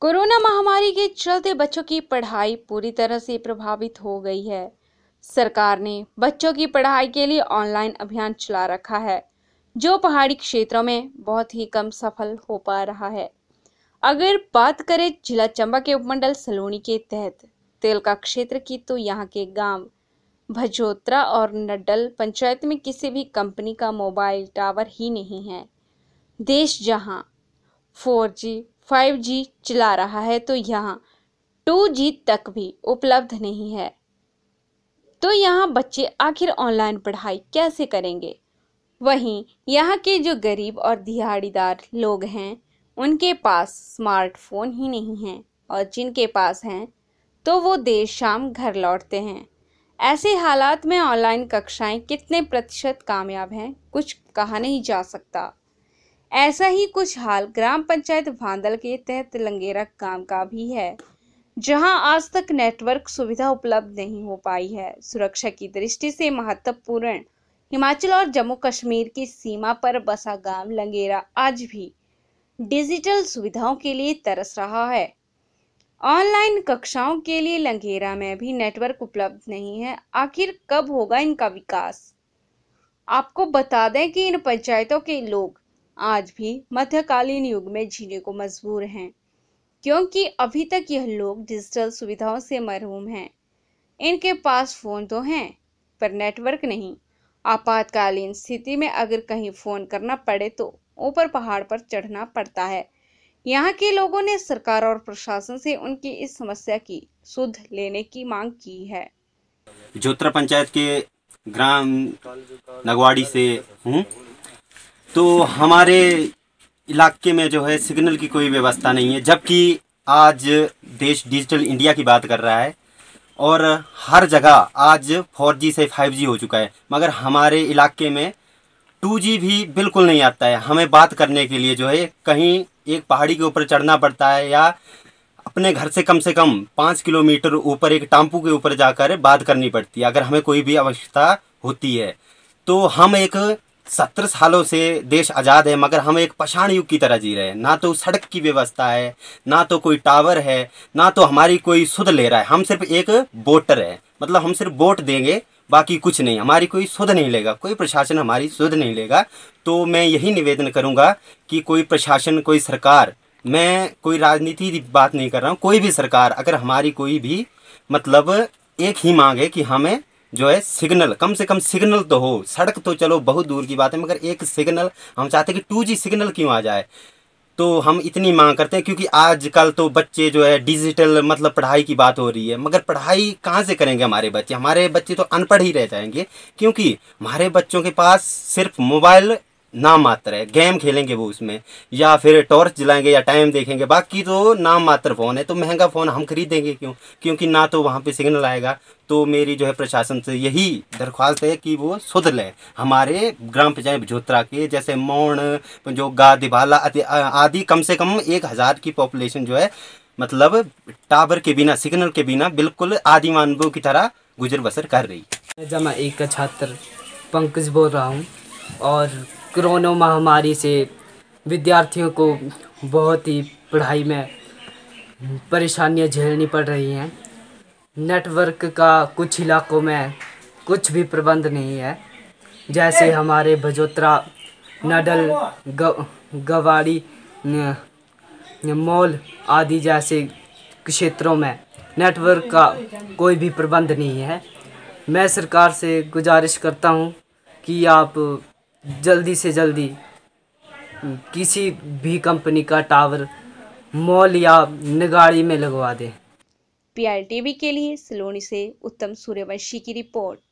Corona महामारी के चलते बच्चों की पढ़ाई पूरी तरह से प्रभावित हो गई है सरकार ने बच्चों की पढ़ाई के लिए ऑनलाइन अभियान चला रखा है जो पहाड़ी क्षेत्रों में बहुत ही कम सफल हो पा रहा है अगर बात करें जिला चंबा के उपमंडल सलोनी के तहत तेलका क्षेत्र की तो यहाँ के गांव भजोत्रा और नड्डल पंचायत में किसी भी कंपनी का मोबाइल टावर ही नहीं है देश जहाँ 4G, 5G चला रहा है तो यहाँ 2G तक भी उपलब्ध नहीं है तो यहाँ बच्चे आखिर ऑनलाइन पढ़ाई कैसे करेंगे वहीं यहाँ के जो गरीब और दिहाड़ीदार लोग हैं उनके पास स्मार्टफोन ही नहीं हैं और जिनके पास हैं तो वो देर शाम घर लौटते हैं ऐसे हालात में ऑनलाइन कक्षाएं कितने प्रतिशत कामयाब हैं कुछ कहा नहीं जा सकता ऐसा ही कुछ हाल ग्राम पंचायत भांदल के तहत लंगेरा गांव का भी है जहां आज तक नेटवर्क सुविधा उपलब्ध नहीं हो पाई है सुरक्षा की दृष्टि से महत्वपूर्ण हिमाचल और जम्मू कश्मीर की सीमा पर बसा गांव लंगेरा आज भी डिजिटल सुविधाओं के लिए तरस रहा है ऑनलाइन कक्षाओं के लिए लंगेरा में भी नेटवर्क उपलब्ध नहीं है आखिर कब होगा इनका विकास आपको बता दें कि इन पंचायतों के लोग आज भी मध्यकालीन युग में जीने को मजबूर हैं क्योंकि अभी तक यह लोग डिजिटल सुविधाओं से मरहूम हैं इनके पास फ़ोन तो हैं पर नेटवर्क नहीं आपातकालीन स्थिति में अगर कहीं फ़ोन करना पड़े तो ऊपर पहाड़ पर चढ़ना पड़ता है यहाँ के लोगों ने सरकार और प्रशासन से उनकी इस समस्या की सुध लेने की मांग की है जोत्रा पंचायत के ग्राम नगवाड़ी से हूँ हम्म? तो हमारे इलाके में जो है सिग्नल की कोई व्यवस्था नहीं है जबकि आज देश डिजिटल इंडिया की बात कर रहा है और हर जगह आज 4G से 5G हो चुका है मगर हमारे इलाके में 2G भी बिल्कुल नहीं आता है हमें बात करने के लिए जो है कहीं एक पहाड़ी के ऊपर चढ़ना पड़ता है या अपने घर से कम से कम पाँच किलोमीटर ऊपर एक टाम्पू के ऊपर जाकर बात करनी पड़ती है अगर हमें कोई भी आवश्यकता होती है तो हम एक सत्तर सालों से देश आज़ाद है मगर हम एक पछाण युग की तरह जी रहे हैं ना तो सड़क की व्यवस्था है ना तो कोई टावर है ना तो हमारी कोई सुध ले रहा है हम सिर्फ एक वोटर है मतलब हम सिर्फ वोट देंगे बाकी कुछ नहीं हमारी कोई सुध नहीं लेगा कोई प्रशासन हमारी सुध नहीं लेगा तो मैं यही निवेदन करूँगा कि कोई प्रशासन कोई सरकार मैं कोई राजनीति की बात नहीं कर रहा हूँ कोई भी सरकार अगर हमारी कोई भी मतलब एक ही मांग है कि हमें जो है सिग्नल कम से कम सिग्नल तो हो सड़क तो चलो बहुत दूर की बात है मगर एक सिग्नल हम चाहते हैं कि टू सिग्नल क्यों आ जाए तो हम इतनी मांग करते हैं क्योंकि आजकल तो बच्चे जो है डिजिटल मतलब पढ़ाई की बात हो रही है मगर पढ़ाई कहाँ से करेंगे हमारे बच्चे हमारे बच्चे तो अनपढ़ ही रह जाएंगे क्योंकि हमारे बच्चों के पास सिर्फ मोबाइल नाम मात्र है गेम खेलेंगे वो उसमें या फिर टॉर्च जलाएंगे या टाइम देखेंगे बाकी तो नाम मात्र फ़ोन है तो महंगा फ़ोन हम खरीदेंगे क्यों क्योंकि ना तो वहाँ पे सिग्नल आएगा तो मेरी जो है प्रशासन से यही दरख्वास्त है कि वो सुधर लें हमारे ग्राम पंचायत जोत्रा के जैसे मौण जो दिबाला आदि कम से कम एक हज़ार की पॉपुलेशन जो है मतलब टावर के बिना सिग्नल के बिना बिल्कुल आदि मानवों की तरह गुजर बसर कर रही है जमा एक छात्र पंकज बोल रहा हूँ और कोरोना महामारी से विद्यार्थियों को बहुत ही पढ़ाई में परेशानियां झेलनी पड़ रही हैं नेटवर्क का कुछ इलाकों में कुछ भी प्रबंध नहीं है जैसे हमारे भजोत्रा नडल हाँ, गवाड़ी मॉल आदि जैसे क्षेत्रों में नेटवर्क का कोई भी प्रबंध नहीं है मैं सरकार से गुजारिश करता हूँ कि आप जल्दी से जल्दी किसी भी कंपनी का टावर मॉल या निगाड़ी में लगवा दें वी के लिए सलोनी से उत्तम सूर्यवंशी की रिपोर्ट